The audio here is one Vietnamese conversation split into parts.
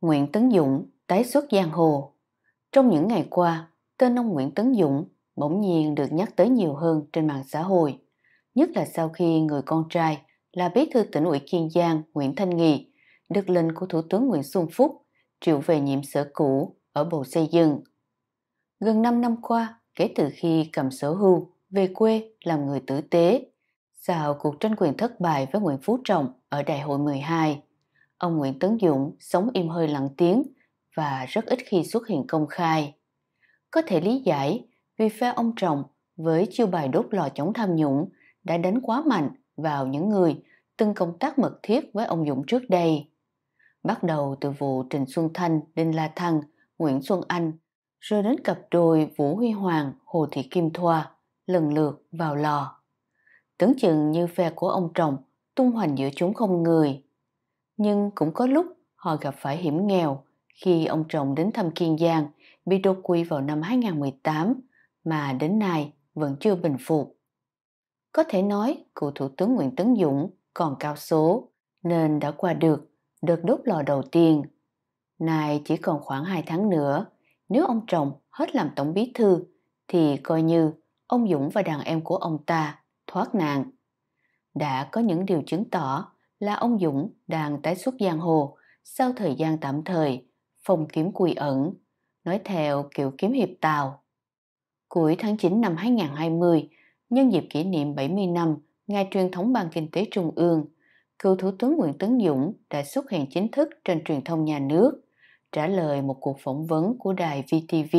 Nguyễn Tấn Dũng tái xuất giang hồ. Trong những ngày qua, tên ông Nguyễn Tấn Dũng bỗng nhiên được nhắc tới nhiều hơn trên mạng xã hội, nhất là sau khi người con trai là bí thư tỉnh ủy Kiên Giang Nguyễn Thanh Nghị được lệnh của Thủ tướng Nguyễn Xuân Phúc triệu về nhiệm sở cũ ở Bộ Xây dựng. Gần 5 năm qua, kể từ khi cầm sở hưu về quê làm người tử tế, sau cuộc tranh quyền thất bại với Nguyễn Phú Trọng ở Đại hội 12, Ông Nguyễn Tấn Dũng sống im hơi lặng tiếng và rất ít khi xuất hiện công khai. Có thể lý giải vì phe ông Trọng với chiêu bài đốt lò chống tham nhũng đã đánh quá mạnh vào những người từng công tác mật thiết với ông Dũng trước đây. Bắt đầu từ vụ Trịnh Xuân Thanh, Đinh La Thăng, Nguyễn Xuân Anh, rồi đến cặp đôi Vũ Huy Hoàng, Hồ Thị Kim Thoa, lần lượt vào lò. Tưởng chừng như phe của ông Trọng tung hoành giữa chúng không người nhưng cũng có lúc họ gặp phải hiểm nghèo khi ông chồng đến thăm Kiên Giang bị đột quỵ vào năm 2018 mà đến nay vẫn chưa bình phục. Có thể nói, cựu Thủ tướng Nguyễn Tấn Dũng còn cao số nên đã qua được đợt đốt lò đầu tiên. Nay chỉ còn khoảng 2 tháng nữa, nếu ông chồng hết làm tổng bí thư thì coi như ông Dũng và đàn em của ông ta thoát nạn. Đã có những điều chứng tỏ là ông Dũng đang tái xuất giang hồ sau thời gian tạm thời, phòng kiếm quỳ ẩn, nói theo kiểu kiếm hiệp Tàu. Cuối tháng 9 năm 2020, nhân dịp kỷ niệm 70 năm ngày truyền thống Ban Kinh tế Trung ương, cựu Thủ tướng Nguyễn Tấn Dũng đã xuất hiện chính thức trên truyền thông nhà nước, trả lời một cuộc phỏng vấn của đài VTV.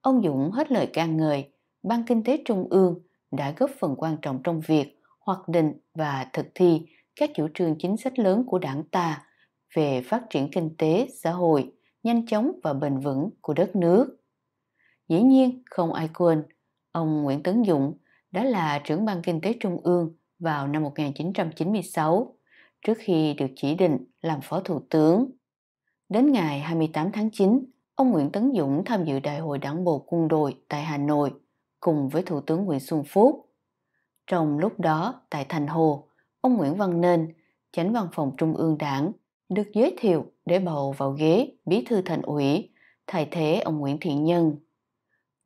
Ông Dũng hết lời ca ngợi, Ban Kinh tế Trung ương đã góp phần quan trọng trong việc hoạch định và thực thi các chủ trương chính sách lớn của đảng ta về phát triển kinh tế, xã hội, nhanh chóng và bền vững của đất nước. Dĩ nhiên, không ai quên, ông Nguyễn Tấn Dũng đã là trưởng ban kinh tế trung ương vào năm 1996, trước khi được chỉ định làm phó thủ tướng. Đến ngày 28 tháng 9, ông Nguyễn Tấn Dũng tham dự Đại hội Đảng bộ quân đội tại Hà Nội cùng với Thủ tướng Nguyễn Xuân Phúc. Trong lúc đó, tại Thành Hồ, ông Nguyễn Văn Nên, chánh văn phòng Trung ương Đảng, được giới thiệu để bầu vào ghế bí thư thành ủy, thay thế ông Nguyễn Thiện Nhân.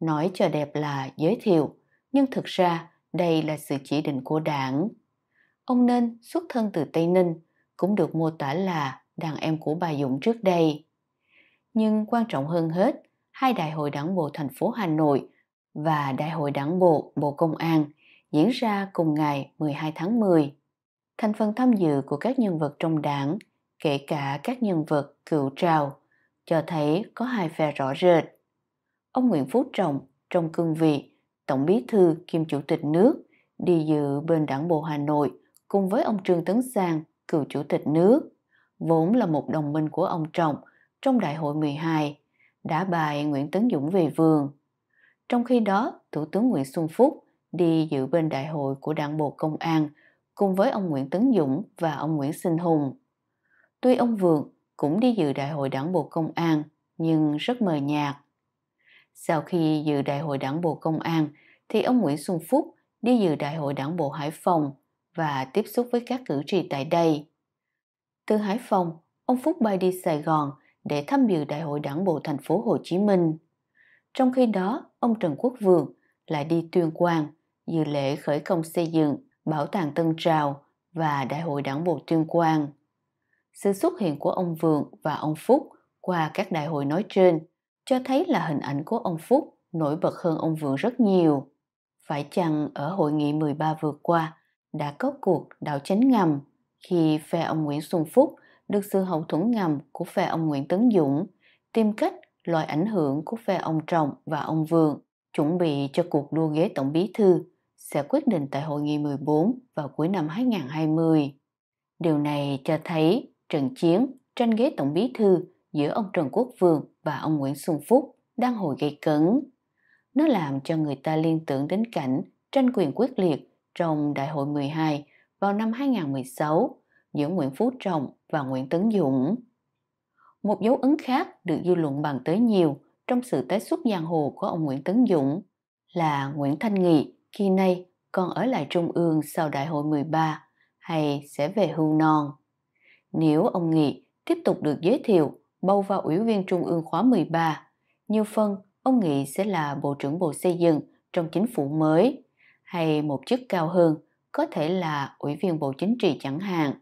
Nói cho đẹp là giới thiệu, nhưng thực ra đây là sự chỉ định của đảng. Ông Nên xuất thân từ Tây Ninh cũng được mô tả là đàn em của bà Dũng trước đây. Nhưng quan trọng hơn hết, hai đại hội đảng bộ thành phố Hà Nội và đại hội đảng bộ Bộ Công an diễn ra cùng ngày 12 tháng 10 thành phần tham dự của các nhân vật trong đảng, kể cả các nhân vật cựu trào, cho thấy có hai phe rõ rệt. Ông Nguyễn Phú Trọng trong cương vị Tổng bí thư kiêm chủ tịch nước đi dự bên đảng bộ Hà Nội cùng với ông Trương Tấn Sang, cựu chủ tịch nước, vốn là một đồng minh của ông Trọng trong đại hội 12, đã bài Nguyễn Tấn Dũng về vườn. Trong khi đó, Thủ tướng Nguyễn Xuân Phúc đi dự bên đại hội của đảng bộ công an cùng với ông Nguyễn Tấn Dũng và ông Nguyễn Sinh Hùng. Tuy ông Vượng cũng đi dự đại hội đảng bộ công an nhưng rất mờ nhạt. Sau khi dự đại hội đảng bộ công an thì ông Nguyễn Xuân Phúc đi dự đại hội đảng bộ Hải Phòng và tiếp xúc với các cử tri tại đây. Từ Hải Phòng, ông Phúc bay đi Sài Gòn để tham dự đại hội đảng bộ thành phố Hồ Chí Minh. Trong khi đó, ông Trần Quốc Vượng lại đi Tuyên Quang dự lễ khởi công xây dựng Bảo tàng Tân Trào và Đại hội Đảng bộ Tuyên Quang. Sự xuất hiện của ông Vượng và ông Phúc qua các đại hội nói trên cho thấy là hình ảnh của ông Phúc nổi bật hơn ông Vượng rất nhiều. Phải chăng ở hội nghị 13 vừa qua đã có cuộc đảo chánh ngầm khi phe ông Nguyễn Xuân Phúc được sự hậu thuẫn ngầm của phe ông Nguyễn Tấn Dũng tìm cách loại ảnh hưởng của phe ông Trọng và ông Vượng chuẩn bị cho cuộc đua ghế tổng bí thư sẽ quyết định tại hội nghị 14 vào cuối năm 2020. Điều này cho thấy trận chiến tranh ghế tổng bí thư giữa ông Trần Quốc Vượng và ông Nguyễn Xuân Phúc đang hồi gây cấn. Nó làm cho người ta liên tưởng đến cảnh tranh quyền quyết liệt trong Đại hội 12 vào năm 2016 giữa Nguyễn Phú Trọng và Nguyễn Tấn Dũng. Một dấu ấn khác được dư luận bàn tới nhiều trong sự tái xuất giang hồ của ông Nguyễn Tấn Dũng là Nguyễn Thanh Nghị Kỳ này con ở lại Trung ương sau đại hội 13 hay sẽ về hưu non? Nếu ông Nghị tiếp tục được giới thiệu bầu vào Ủy viên Trung ương khóa 13, nhiều phân ông Nghị sẽ là Bộ trưởng Bộ Xây dựng trong chính phủ mới hay một chức cao hơn có thể là Ủy viên Bộ Chính trị chẳng hạn.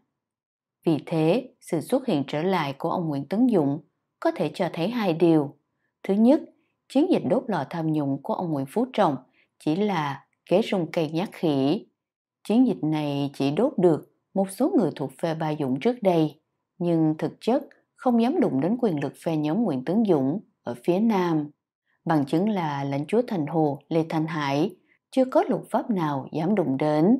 Vì thế, sự xuất hiện trở lại của ông Nguyễn Tấn Dũng có thể cho thấy hai điều. Thứ nhất, chiến dịch đốt lò tham nhũng của ông Nguyễn Phú Trọng chỉ là kẻ rùng cây nhát khỉ. Chiến dịch này chỉ đốt được một số người thuộc phe Ba Dũng trước đây, nhưng thực chất không dám đụng đến quyền lực phe nhóm Nguyễn Tướng Dũng ở phía Nam. Bằng chứng là lãnh chúa Thành Hồ Lê Thanh Hải chưa có luật pháp nào dám đụng đến.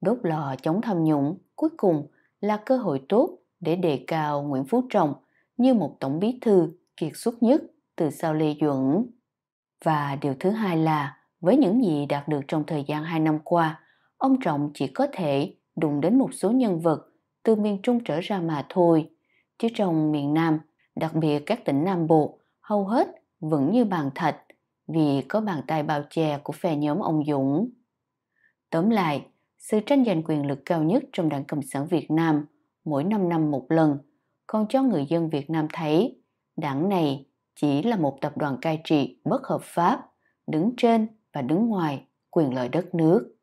Đốt lò chống tham nhũng cuối cùng là cơ hội tốt để đề cao Nguyễn Phú Trọng như một tổng bí thư kiệt xuất nhất từ sau Lê Duẩn. Và điều thứ hai là với những gì đạt được trong thời gian 2 năm qua, ông Trọng chỉ có thể đụng đến một số nhân vật từ miền Trung trở ra mà thôi. Chứ trong miền Nam, đặc biệt các tỉnh Nam Bộ, hầu hết vẫn như bàn thạch vì có bàn tay bao che của phe nhóm ông Dũng. Tóm lại, sự tranh giành quyền lực cao nhất trong đảng Cộng sản Việt Nam mỗi 5 năm một lần, còn cho người dân Việt Nam thấy đảng này chỉ là một tập đoàn cai trị bất hợp pháp, đứng trên và đứng ngoài quyền lợi đất nước